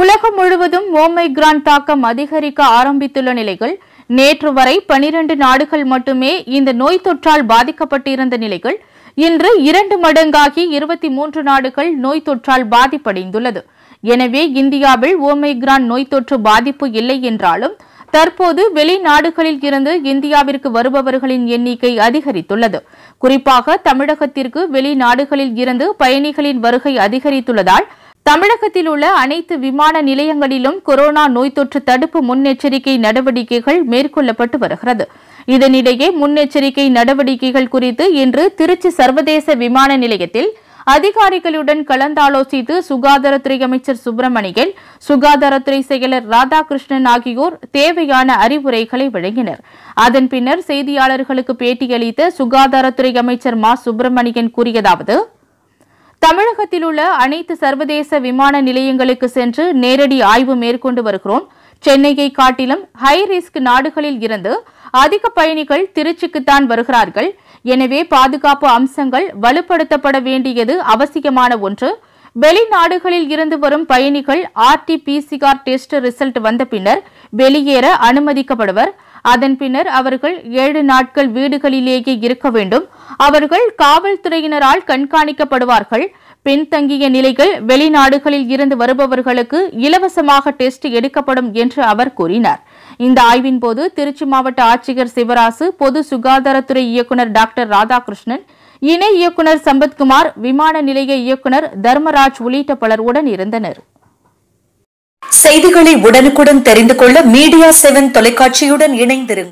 உலகம் முழுவதும் ஓமைக்ரான் தாக்கம் அதிகரிக்க ஆரம்பித்துள்ள நிலைகள் நேற்று வரை பனிரண்டு நாடுகள் மட்டுமே இந்த நோய் தொற்றால் பாதிக்கப்பட்டிருந்த நிலைகள் இன்று இரண்டு மடங்காகி இருபத்தி மூன்று நாடுகள் நோய் தொற்றால் பாதிப்படைந்துள்ளது எனவே இந்தியாவில் ஓமைக்ரான் நோய் தொற்று பாதிப்பு இல்லை என்றாலும் தற்போது வெளிநாடுகளில் இருந்து இந்தியாவிற்கு வருபவர்களின் எண்ணிக்கை அதிகரித்துள்ளது குறிப்பாக தமிழகத்திற்கு வெளிநாடுகளில் இருந்து பயணிகளின் வருகை அதிகரித்துள்ளதால் தமிழகத்தில் உள்ள அனைத்து விமான நிலையங்களிலும் கொரோனா நோய் தொற்று தடுப்பு முன்னெச்சரிக்கை நடவடிக்கைகள் மேற்கொள்ளப்பட்டு வருகிறது இதனிடையே முன்னெச்சரிக்கை நடவடிக்கைகள் குறித்து இன்று திருச்சி சர்வதேச விமான நிலையத்தில் அதிகாரிகளுடன் கலந்தாலோசித்து சுகாதாரத்துறை அமைச்சர் சுப்பிரமணியன் சுகாதாரத்துறை செயலர் ராதாகிருஷ்ணன் ஆகியோர் தேவையான அறிவுரைகளை வழங்கினர் அதன் பின்னர் செய்தியாளர்களுக்கு பேட்டியளித்த சுகாதாரத்துறை அமைச்சர் மா சுப்பிரமணியன் கூறியதாவது தமிழகத்தில் உள்ள அனைத்து சர்வதேச விமான நிலையங்களுக்கு சென்று நேரடி ஆய்வு மேற்கொண்டு வருகிறோம் சென்னையை காட்டிலும் ஹை ரிஸ்க் நாடுகளில் இருந்து அதிக பயணிகள் திருச்சிக்குத்தான் வருகிறார்கள் எனவே பாதுகாப்பு அம்சங்கள் வலுப்படுத்தப்பட வேண்டியது அவசியமான ஒன்று வெளிநாடுகளில் இருந்து வரும் பயணிகள் ஆர்டிபிசிஆர் டெஸ்ட் ரிசல்ட் வந்த பின்னர் வெளியேற அனுமதிக்கப்படுவர் அதன் பின்னர் அவர்கள் ஏழு நாட்கள் வீடுகளிலேயே இருக்க வேண்டும் அவர்கள் காவல்துறையினரால் கண்காணிக்கப்படுவார்கள் பின்தங்கிய நிலைகள் வெளிநாடுகளில் இருந்து வருபவர்களுக்கு இலவசமாக டெஸ்ட் எடுக்கப்படும் என்று அவர் கூறினார் இந்த ஆய்வின்போது திருச்சி மாவட்ட ஆட்சியர் சிவராசு பொது சுகாதாரத்துறை இயக்குநர் டாக்டர் ராதாகிருஷ்ணன் இணை இயக்குநர் சம்பத்குமார் விமான நிலைய இயக்குநர் தர்மராஜ் உள்ளிட்ட பலர் உடன் இருந்தனர் செய்திகளை உடனுக்குடன் தெரிந்து கொள்ள மீடியா செவன் தொலைக்காட்சியுடன் இணைந்திருங்கள்